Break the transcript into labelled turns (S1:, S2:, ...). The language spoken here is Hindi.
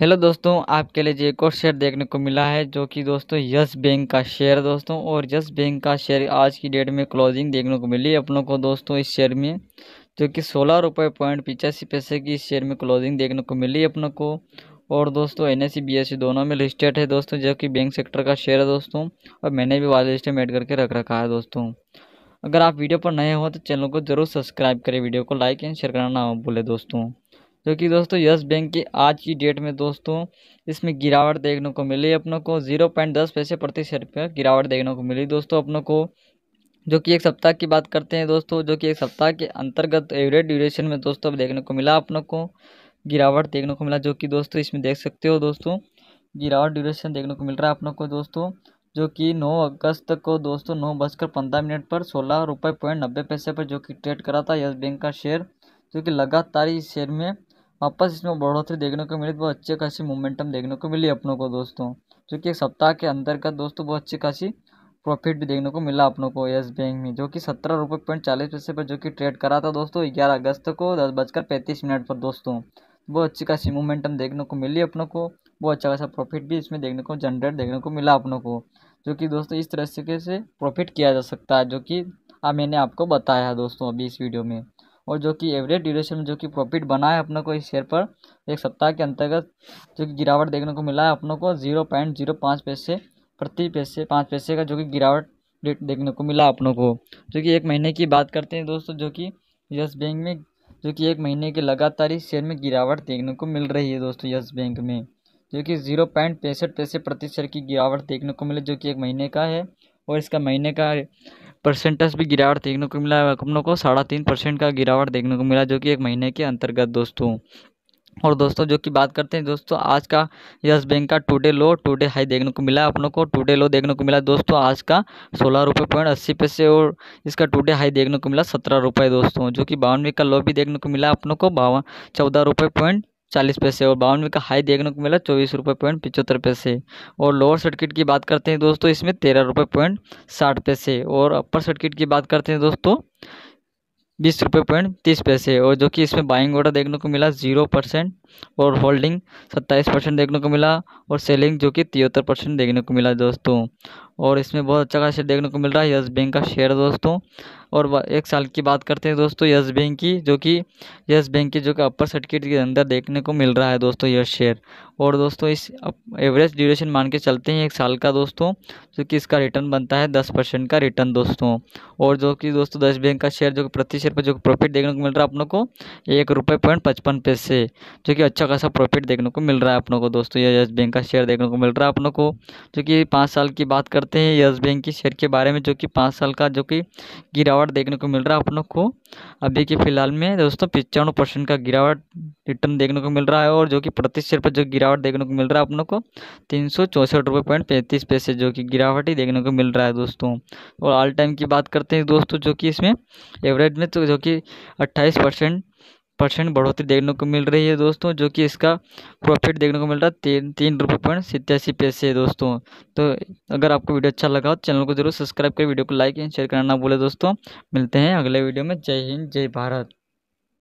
S1: हेलो दोस्तों आपके लिए एक और शेयर देखने को मिला है जो कि दोस्तों यस बैंक का शेयर दोस्तों और यस बैंक का शेयर आज की डेट में क्लोजिंग देखने को मिली अपनों को दोस्तों इस शेयर में जो कि सोलह रुपये पॉइंट पिचासी पैसे की इस शेयर में क्लोजिंग देखने को मिली अपनों को और दोस्तों एन एस सी दोनों में लिस्टेड है दोस्तों जो कि बैंक सेक्टर का शेयर है दोस्तों और मैंने भी वाले लिस्ट में करके रख रखा है दोस्तों अगर आप वीडियो पर नए हो तो चैनल को जरूर सब्सक्राइब करें वीडियो को लाइक एंड शेयर करना ना भूलें दोस्तों जो कि दोस्तों यस बैंक की आज की डेट में दोस्तों इसमें गिरावट देखने को मिली अपनों को जीरो पॉइंट दस पैसे प्रति शेयर पर गिरावट देखने को मिली दोस्तों अपनों को जो कि एक सप्ताह की बात करते हैं दोस्तों जो कि एक सप्ताह के अंतर्गत एवरेज ड्यूरेशन में दोस्तों अब देखने को मिला अपनों को गिरावट देखने को मिला जो कि दोस्तों इसमें देख सकते हो दोस्तों गिरावट ड्यूरेशन देखने को मिल रहा है अपनों को दोस्तों जो कि 9 अगस्त को दोस्तों नौ बजकर पंद्रह मिनट पर सोलह रुपये पॉइंट नब्बे पैसे पर जो कि ट्रेड करा था येस बैंक का शेयर जो कि लगातार इस शेयर में वापस इसमें बढ़ोतरी देखने को मिली तो बहुत अच्छी खासी मोमेंटम देखने को मिली अपनों को दोस्तों जो कि सप्ताह के अंदर का दोस्तों बहुत अच्छी खासी प्रॉफिट भी देखने को मिला अपनों को येस बैंक में जो कि सत्रह रुपये पॉइंट चालीस पैसे पर जो कि ट्रेड करा था दोस्तों ग्यारह अगस्त को दस बजकर पैंतीस मिनट पर दोस्तों बहुत अच्छी खासी मोमेंटम देखने को मिली अपनों को बहुत अच्छा खासा प्रॉफिट भी इसमें देखने को जनरेट देखने को मिला अपनों को जो कि दोस्तों इस तरह से प्रॉफिट किया जा सकता है जो कि मैंने आपको बताया है दोस्तों अभी इस वीडियो में और जो कि एवरेज ड्यूरेशन में जो कि प्रॉफिट बना है अपने को इस शेयर पर एक सप्ताह के अंतर्गत जो कि गिरावट देखने को मिला है अपनों को जीरो पॉइंट जीरो पाँच पैसे प्रति पैसे पाँच पैसे का जो कि गिरावट रेट देखने को मिला अपनों को जो कि एक महीने की बात करते हैं दोस्तों जो कि यस बैंक में जो कि एक महीने के लगातार ही शेयर में गिरावट देखने को मिल रही है दोस्तों यस बैंक में जो कि जीरो पॉइंट पैंसठ पैसे प्रति शेयर की गिरावट देखने को मिले जो कि एक महीने का है और इसका महीने का परसेंटेज भी गिरावट देखने को मिला अपनों को साढ़ा तीन परसेंट का गिरावट देखने को मिला जो कि एक महीने के अंतर्गत दोस्तों और दोस्तों जो कि बात करते हैं दोस्तों आज का यस बैंक का टुडे लो टुडे हाई देखने को मिला अपनों को टुडे लो देखने को मिला दोस्तों आज का सोलह रुपये पॉइंट अस्सी पैसे और इसका टुडे हाई देखने को मिला सत्रह रुपये दोस्तों जो कि बावनवे का लो भी देखने को मिला अपनों को बावन चौदह रुपये पॉइंट चालीस पैसे और बावन का हाई देखने को मिला चौबीस रुपये पॉइंट पिचहत्तर पैसे और लोअर सर्किट की बात करते हैं दोस्तों इसमें तेरह रुपये पॉइंट साठ पैसे और अपर सर्किट की बात करते हैं दोस्तों बीस रुपये पॉइंट तीस पैसे और जो कि इसमें बाइंग ऑर्डर देखने को मिला जीरो परसेंट और होल्डिंग सत्ताईस परसेंट देखने को मिला और सेलिंग जो कि तिहत्तर परसेंट देखने को मिला दोस्तों और इसमें बहुत अच्छा खासा देखने को मिल रहा है यस बैंक का शेयर दोस्तों और एक साल की बात करते हैं दोस्तों यस बैंक की जो कि यस बैंक की जो कि अपर सर्किट के अंदर देखने को मिल रहा है दोस्तों यस शेयर और दोस्तों इस एवरेज ड्यूरेशन मान के चलते हैं एक साल का दोस्तों जो कि इसका रिटर्न बनता है दस परसेंट का रिटर्न दोस्तों और जो कि दोस्तों दस बैंक का शेयर जो कि प्रति शेयर पर जो प्रॉफिट देखने को मिल रहा है अपनों को एक रुपये पॉइंट पचपन पैसे जो कि कि अच्छा खासा प्रॉफिट देखने को मिल रहा है अपनों को दोस्तों ये यस बैंक का शेयर देखने को मिल रहा है अपनों को जो कि पाँच साल की बात करते हैं यस बैंक की शेयर के बारे में जो कि पाँच साल का जो कि गिरावट देखने को मिल रहा है अपनों को अभी के फिलहाल में दोस्तों पचानवे परसेंट का गिरावट रिटर्न देखने को मिल रहा है और जो कि प्रति शेयर पर जो गिरावट देखने को मिल रहा है अपनों को तीन सौ चौंसठ रुपये पॉइंट पैंतीस पैसे जो कि गिरावट ही देखने को मिल रहा है दोस्तों और ऑल टाइम की बात करते हैं दोस्तों जो कि इसमें एवरेज में तो जो कि अट्ठाईस परसेंट परसेंट बढ़ोतरी देखने को मिल रही है दोस्तों जो कि इसका प्रॉफिट देखने को मिल रहा है तीन तीन रुपये पॉइंट सितयासी पैसे दोस्तों तो अगर आपको वीडियो अच्छा लगा तो चैनल को जरूर सब्सक्राइब करें वीडियो को लाइक एंड शेयर करना ना बोले दोस्तों मिलते हैं अगले वीडियो में जय हिंद जय भारत